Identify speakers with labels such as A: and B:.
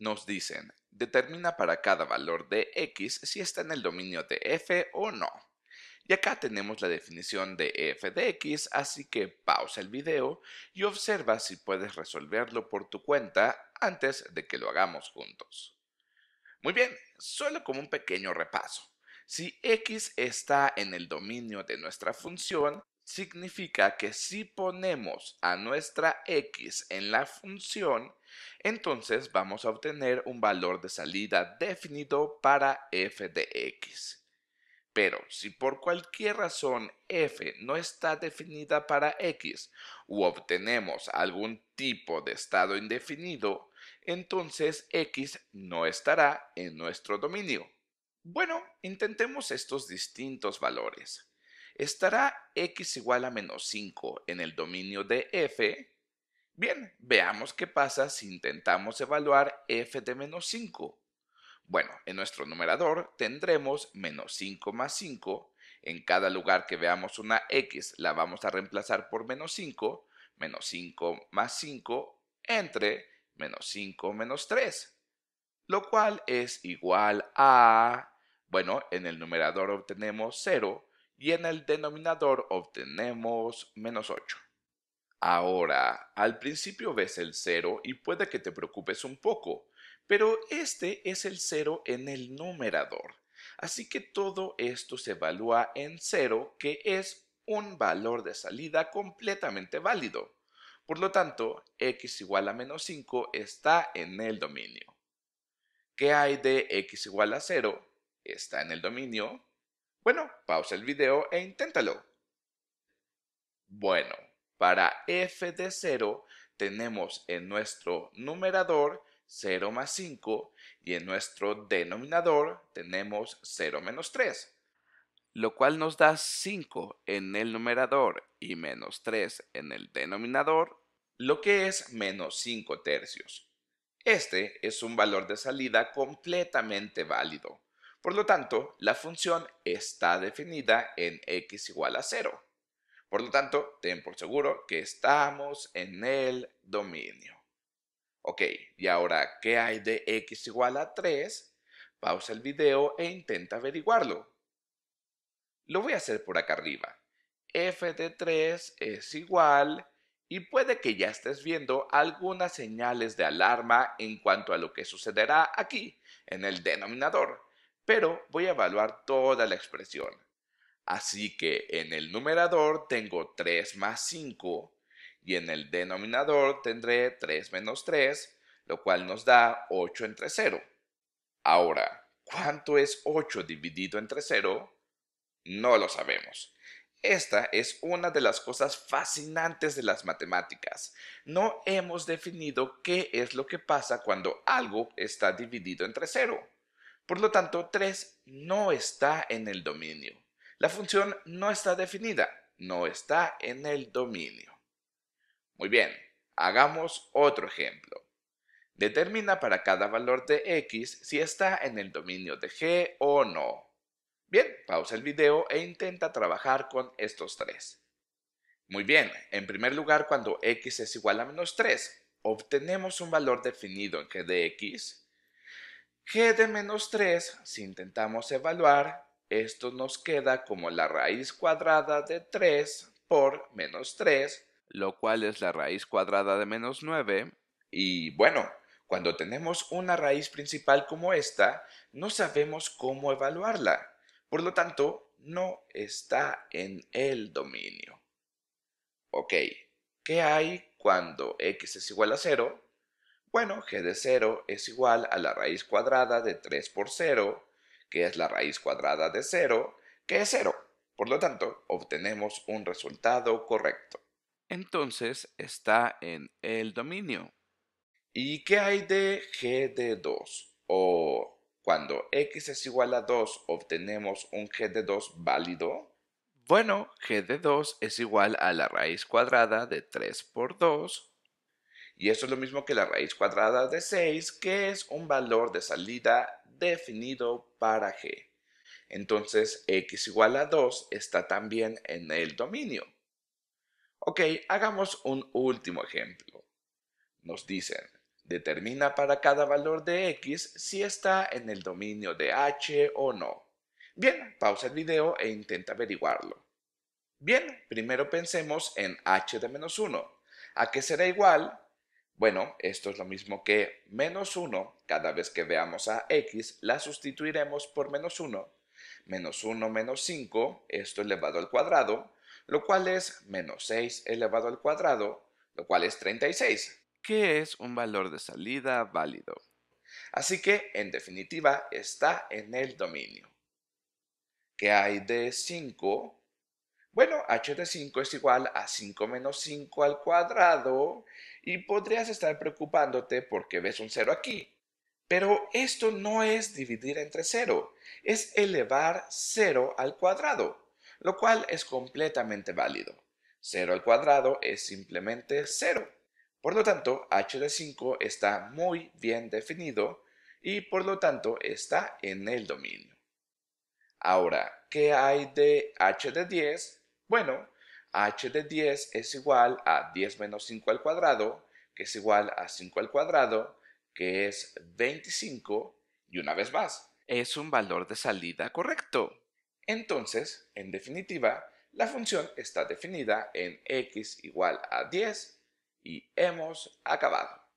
A: Nos dicen, determina para cada valor de x si está en el dominio de f o no. Y acá tenemos la definición de f de x, así que pausa el video y observa si puedes resolverlo por tu cuenta antes de que lo hagamos juntos. Muy bien, solo como un pequeño repaso. Si x está en el dominio de nuestra función, significa que si ponemos a nuestra x en la función, entonces vamos a obtener un valor de salida definido para f de x. Pero si por cualquier razón f no está definida para x u obtenemos algún tipo de estado indefinido, entonces x no estará en nuestro dominio. Bueno, intentemos estos distintos valores. ¿Estará x igual a menos 5 en el dominio de f? Bien, veamos qué pasa si intentamos evaluar f de menos 5. Bueno, en nuestro numerador tendremos menos 5 más 5. En cada lugar que veamos una x la vamos a reemplazar por menos 5, menos 5 más 5, entre menos 5 menos 3, lo cual es igual a... Bueno, en el numerador obtenemos 0, y en el denominador obtenemos menos 8. Ahora, al principio ves el 0 y puede que te preocupes un poco, pero este es el 0 en el numerador. Así que todo esto se evalúa en 0, que es un valor de salida completamente válido. Por lo tanto, x igual a menos 5 está en el dominio. ¿Qué hay de x igual a 0? Está en el dominio. Bueno, pausa el video e inténtalo. Bueno, para f de 0 tenemos en nuestro numerador 0 más 5 y en nuestro denominador tenemos 0 menos 3, lo cual nos da 5 en el numerador y menos 3 en el denominador, lo que es menos 5 tercios. Este es un valor de salida completamente válido. Por lo tanto, la función está definida en x igual a 0. Por lo tanto, ten por seguro que estamos en el dominio. Ok, y ahora, ¿qué hay de x igual a 3? Pausa el video e intenta averiguarlo. Lo voy a hacer por acá arriba. f de 3 es igual y puede que ya estés viendo algunas señales de alarma en cuanto a lo que sucederá aquí, en el denominador pero voy a evaluar toda la expresión. Así que en el numerador tengo 3 más 5 y en el denominador tendré 3 menos 3, lo cual nos da 8 entre 0. Ahora, ¿cuánto es 8 dividido entre 0? No lo sabemos. Esta es una de las cosas fascinantes de las matemáticas. No hemos definido qué es lo que pasa cuando algo está dividido entre 0. Por lo tanto, 3 no está en el dominio. La función no está definida, no está en el dominio. Muy bien, hagamos otro ejemplo. Determina para cada valor de x si está en el dominio de g o no. Bien, pausa el video e intenta trabajar con estos tres. Muy bien, en primer lugar cuando x es igual a menos 3, obtenemos un valor definido en g de x g de menos 3, si intentamos evaluar, esto nos queda como la raíz cuadrada de 3 por menos 3, lo cual es la raíz cuadrada de menos 9. Y bueno, cuando tenemos una raíz principal como esta, no sabemos cómo evaluarla. Por lo tanto, no está en el dominio. Ok, ¿qué hay cuando x es igual a 0? Bueno, g de 0 es igual a la raíz cuadrada de 3 por 0, que es la raíz cuadrada de 0, que es 0. Por lo tanto, obtenemos un resultado correcto. Entonces está en el dominio. ¿Y qué hay de g de 2? O cuando x es igual a 2, obtenemos un g de 2 válido. Bueno, g de 2 es igual a la raíz cuadrada de 3 por 2, y eso es lo mismo que la raíz cuadrada de 6, que es un valor de salida definido para g. Entonces, x igual a 2 está también en el dominio. Ok, hagamos un último ejemplo. Nos dicen, determina para cada valor de x si está en el dominio de h o no. Bien, pausa el video e intenta averiguarlo. Bien, primero pensemos en h de menos 1, a qué será igual bueno, esto es lo mismo que menos 1, cada vez que veamos a x, la sustituiremos por menos 1. Menos 1 menos 5, esto elevado al cuadrado, lo cual es menos 6 elevado al cuadrado, lo cual es 36, que es un valor de salida válido. Así que, en definitiva, está en el dominio. ¿Qué hay de 5 bueno, h de 5 es igual a 5 menos 5 al cuadrado y podrías estar preocupándote porque ves un 0 aquí. Pero esto no es dividir entre 0, es elevar 0 al cuadrado, lo cual es completamente válido. 0 al cuadrado es simplemente 0. Por lo tanto, h de 5 está muy bien definido y por lo tanto está en el dominio. Ahora, ¿qué hay de h de 10? Bueno, h de 10 es igual a 10 menos 5 al cuadrado, que es igual a 5 al cuadrado, que es 25, y una vez más, es un valor de salida correcto. Entonces, en definitiva, la función está definida en x igual a 10 y hemos acabado.